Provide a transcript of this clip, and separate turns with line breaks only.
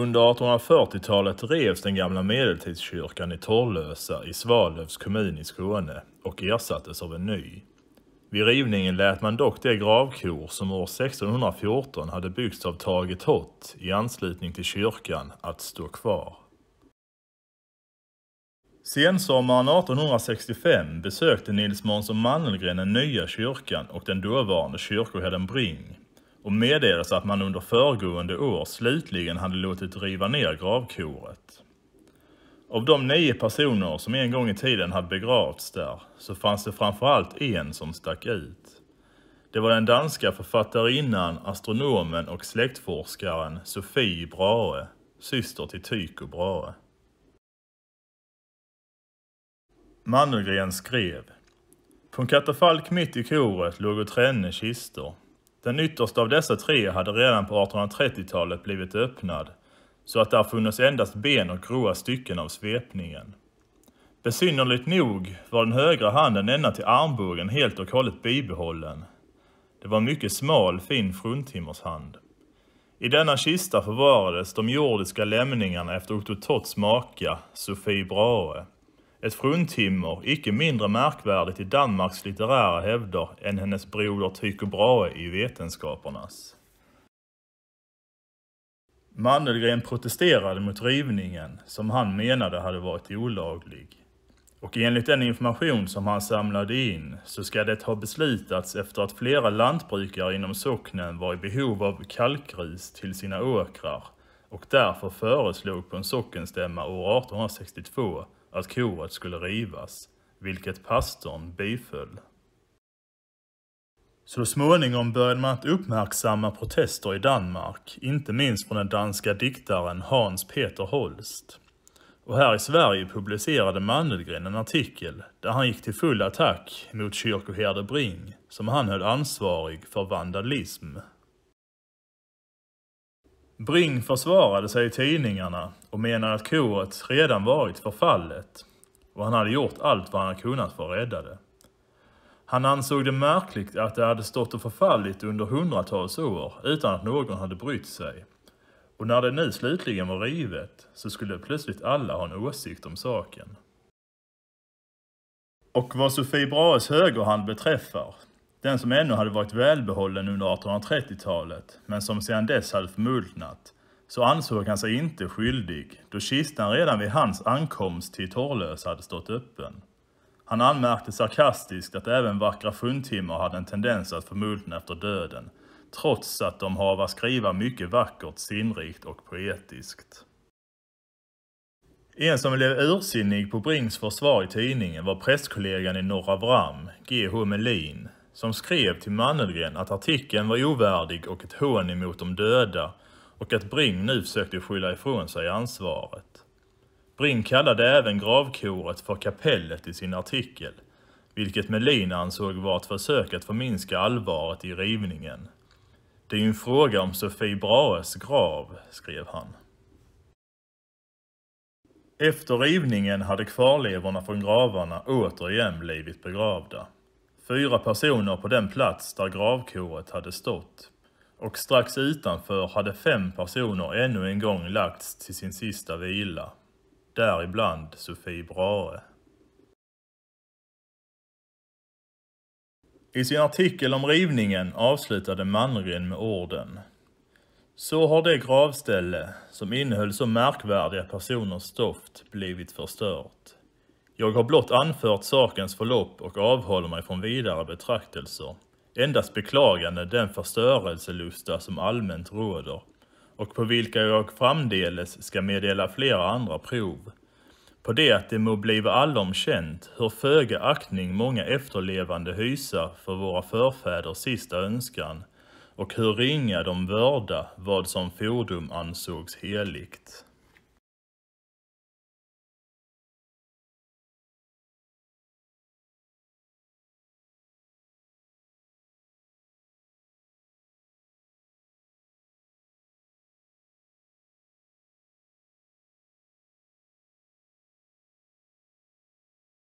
Under 1840-talet revs den gamla medeltidskyrkan i Torrlösa i Svalövs kommun i Skåne och ersattes av en ny. Vid rivningen lät man dock det gravkor som år 1614 hade byggts av Tage Tott i anslutning till kyrkan att stå kvar. Sensommaren 1865 besökte Nils Månsson Mannelgren den nya kyrkan och den dåvarande kyrkoherden Bring och meddelades att man under föregående år slutligen hade låtit riva ner gravkoret. Av de nio personer som en gång i tiden hade begravts där så fanns det framförallt en som stack ut. Det var den danska författarinnan, astronomen och släktforskaren Sofie Brahe, syster till Tycho Brahe. Mannergren skrev På en katafalk mitt i koret låg och tränne kistor den yttersta av dessa tre hade redan på 1830-talet blivit öppnad, så att där funnits endast ben och grova stycken av svepningen. Besynnerligt nog var den högra handen ända till armbågen helt och hållet bibehållen. Det var en mycket smal, fin fruntimmershand. I denna kista förvarades de jordiska lämningarna efter Otto Tots maka, Sofie Brahe. Ett fruntimmer, icke mindre märkvärdigt i Danmarks litterära hävder än hennes broder Tycho Brahe i vetenskapernas. Mandelgren protesterade mot rivningen, som han menade hade varit olaglig. Och enligt den information som han samlade in så ska det ha beslutats efter att flera lantbrukare inom socknen var i behov av kalkris till sina åkrar och därför föreslog på en sockenstämma år 1862 att koret skulle rivas, vilket pastorn biföll. Så småningom började man att uppmärksamma protester i Danmark, inte minst från den danska diktaren Hans Peter Holst. Och här i Sverige publicerade Mandelgren en artikel där han gick till full attack mot kyrkoherde Bring, som han höll ansvarig för vandalism Bring försvarade sig i tidningarna och menade att koret redan varit förfallet och han hade gjort allt vad han kunnat för att rädda det. Han ansåg det märkligt att det hade stått och förfallit under hundratals år utan att någon hade brytt sig. Och när det nu slutligen var rivet så skulle plötsligt alla ha en åsikt om saken. Och vad Sofie Brahes högerhand beträffar den som ännu hade varit välbehållen under 1830-talet, men som sedan dess hade förmultnat, så ansåg han sig inte skyldig, då kistan redan vid hans ankomst till Torrlösa hade stått öppen. Han anmärkte sarkastiskt att även vackra fruntimmer hade en tendens att förmultna efter döden, trots att de hava skriva mycket vackert, sinnrikt och poetiskt. En som blev ursinnig på Brings försvar i tidningen var prästkollegan i Norra Vram, G.H. Melin, som skrev till Mannelgren att artikeln var ovärdig och ett hån emot de döda och att Bring nu försökte skylla ifrån sig ansvaret. Bring kallade även gravkoret för kapellet i sin artikel, vilket Melin ansåg var ett försök att förminska allvaret i rivningen. Det är ju en fråga om Sofie Brahes grav, skrev han. Efter rivningen hade kvarlevorna från gravarna återigen blivit begravda fyra personer på den plats där gravkoret hade stått. Och strax utanför hade fem personer ännu en gång lagts till sin sista vila. Däribland Sofie Brahe. I sin artikel om rivningen avslutade Mannergren med orden så har det gravställe som innehöll så märkvärdiga personers stoft blivit förstört. Jag har blott anfört sakens förlopp och avhåller mig från vidare betraktelser, endast beklagande den förstörelselusta som allmänt råder, och på vilka jag framdeles ska meddela flera andra prov, på det att det må bliva allom känt hur föga aktning många efterlevande hysa för våra förfäders sista önskan, och hur ringa de vörda vad som fordom ansågs heligt.